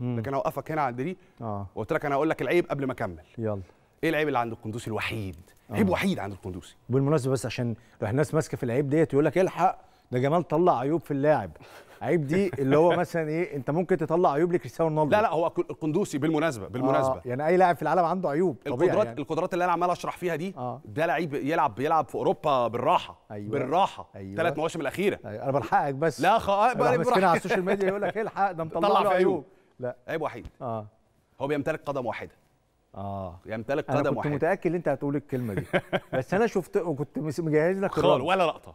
لكن اوقفك هنا عند دي اه وقلت لك انا هقول لك العيب قبل ما اكمل يلا ايه العيب اللي عند القندوسي الوحيد آه. عيب وحيد عند القندوسي بالمناسبه بس عشان الناس ماسكه في العيب ديت يقول لك الحق ده جمال طلع عيوب في اللاعب عيب دي اللي هو مثلا ايه انت ممكن تطلع عيوب لكريستيانو رونالدو لا لا هو القندوسي بالمناسبه بالمناسبه آه يعني اي لاعب في العالم عنده عيوب القدرات يعني. القدرات اللي انا عمال اشرح فيها دي آه. ده لعيب يلعب بيلعب في اوروبا بالراحه أيوة. بالراحه أيوة. ثلاث مواسم الاخيره أيوة. انا بلحقك بس لا خ... بقى على السوشيال ميديا يقول لك الحق ده مطلع عيوب لا عيب وحيد اه هو بيمتلك قدم واحده اه يمتلك قدم واحده انا كنت واحد. متاكد ان انت هتقول الكلمه دي بس انا شفت وكنت مجهز لك خالص ولا لقطه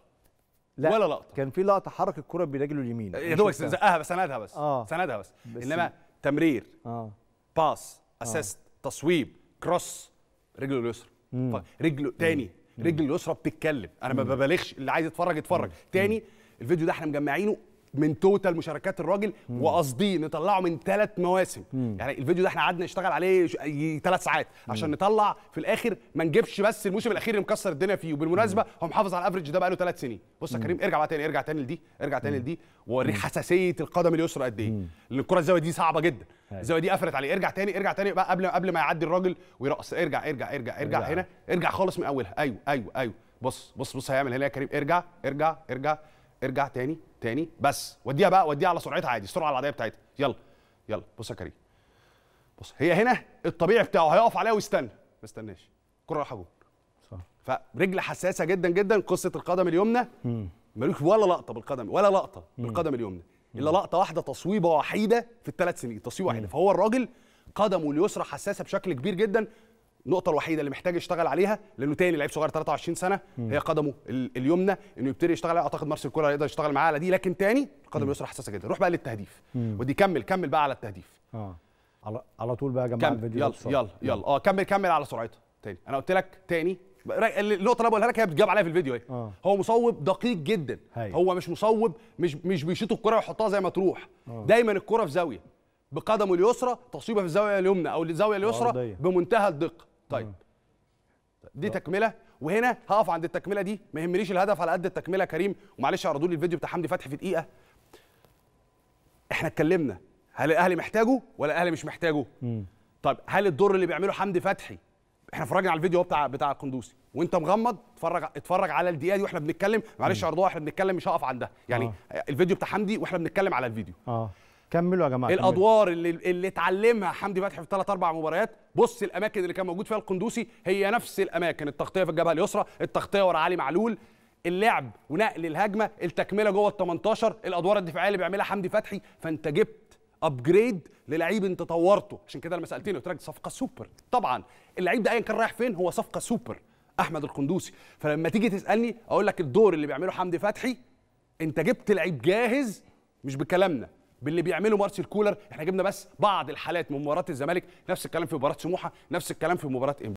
لا ولا لقطه كان في لقطه حرك الكره برجله اليمين يا دوبك زقها بس سندها بس آه. سندها بس. بس انما تمرير اه باس آه. اسيست آه. تصويب كروس رجله اليسرى رجله تاني رجله اليسرى بتتكلم انا ما ببالغش اللي عايز يتفرج يتفرج تاني الفيديو ده احنا مجمعينه من توتال مشاركات الراجل وقصديه نطلعه من ثلاث مواسم مم. يعني الفيديو ده احنا قعدنا نشتغل عليه ثلاث ساعات عشان مم. نطلع في الاخر ما نجيبش بس الموسم الاخير اللي مكسر الدنيا فيه وبالمناسبه هو محافظ على الافرج ده بقاله ثلاث سنين بص يا كريم ارجع بقى تاني ارجع تاني لدي ارجع تاني لدي ووريك حساسيه القدم اليسرى قد ايه لان الكره الزاويه دي صعبه جدا الزاويه دي قفلت عليه ارجع تاني ارجع تاني بقى قبل قبل ما يعدي الراجل ويرقص ارجع ارجع ارجع ارجع هنا ارجع خالص من اولها ايوه ايوه ايوه بص بص بص هيعمل هنا إيه يا كريم ارجع ارجع ارجع ارجع تاني تاني بس وديها بقى وديها على سرعتها عادي السرعه العاديه بتاعتها يلا يلا بص يا كريم بص هي هنا الطبيعي بتاعه هيقف عليها ويستنى ما استناش الكره رايحه جول صح فرجل حساسه جدا جدا قصه القدم اليمنى ملوش ولا لقطه بالقدم ولا لقطه مم. بالقدم اليمنى الا لقطه واحده تصويبه وحيده في الثلاث سنين تصويبه واحده فهو الراجل قدمه اليسرى حساسه بشكل كبير جدا النقطه الوحيده اللي محتاج يشتغل عليها لانه تاني لعيب صغير 23 سنه هي قدمه اليمنى انه يبتدي يشتغل عليها اعتقد مارسيل كولر يقدر يشتغل معاه على دي لكن تاني القدم اليسرى حساسه جدا روح بقى للتهديف ودي كمل كمل بقى على التهديف اه على طول بقى يا جماعه الفيديو يلا يلا يلا اه كمل كمل على سرعتها تاني انا قلت لك تاني النقطه اللي بقولها لك هي بتجاوب عليها في الفيديو ايه هو مصوب دقيق جدا هي. هو مش مصوب مش مش بيشيط الكره ويحطها زي ما تروح أوه. دايما الكره في زاويه بقدمه اليسرى تصويبها في الزاويه اليمنى او الزاويه اليسرى بمنتهى الدقه طيب دي آه. تكمله وهنا هقف عند التكمله دي ما يهمنيش الهدف على قد التكمله كريم ومعلش عرضوا لي الفيديو بتاع حمدي فتحي في دقيقه احنا اتكلمنا هل الاهلي محتاجه ولا الاهلي مش محتاجه مم. طيب هل الدور اللي بيعمله حمدي فتحي احنا اتفرجنا على الفيديو بتاع بتاع القندوسي وانت مغمض اتفرج اتفرج على الدقيقه دي واحنا بنتكلم معلش عرضوها احنا بنتكلم مش هقف عندها يعني آه. الفيديو بتاع حمدي واحنا بنتكلم على الفيديو آه. كملوا يا جماعه الادوار اللي اللي اتعلمها حمدي فتحي في ثلاث اربع مباريات بص الاماكن اللي كان موجود فيها القندوسي هي نفس الاماكن التغطيه في الجبهه اليسرى التغطيه ورا علي معلول اللعب ونقل الهجمه التكمله جوه ال 18 الادوار الدفاعيه اللي بيعملها حمدي فتحي فانت جبت ابجريد للعيب انت طورته عشان كده لما سالتني قلت لك صفقه سوبر طبعا اللعيب ده ايا كان رايح فين هو صفقه سوبر احمد القندوسي فلما تيجي تسالني اقول لك الدور اللي بيعمله حمدي فتحي انت جبت لعيب جاهز مش بكلامنا باللي بيعمله مارسيل كولر احنا جبنا بس بعض الحالات من مباراه الزمالك نفس الكلام في مباراه سموحه نفس الكلام في مباراه